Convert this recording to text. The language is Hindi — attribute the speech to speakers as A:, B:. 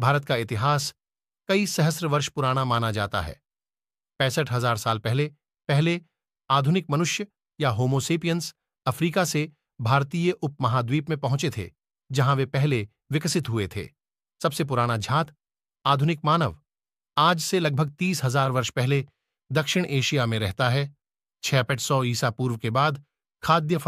A: भारत का इतिहास कई सहस्र वर्ष पुराना माना जाता है पैंसठ हजार साल पहले पहले आधुनिक मनुष्य या होमोसेपियंस अफ्रीका से भारतीय उपमहाद्वीप में पहुंचे थे जहां वे पहले विकसित हुए थे सबसे पुराना झात आधुनिक मानव आज से लगभग तीस हजार वर्ष पहले दक्षिण एशिया में रहता है छियापठ सौ ईसा पूर्व के बाद खाद्य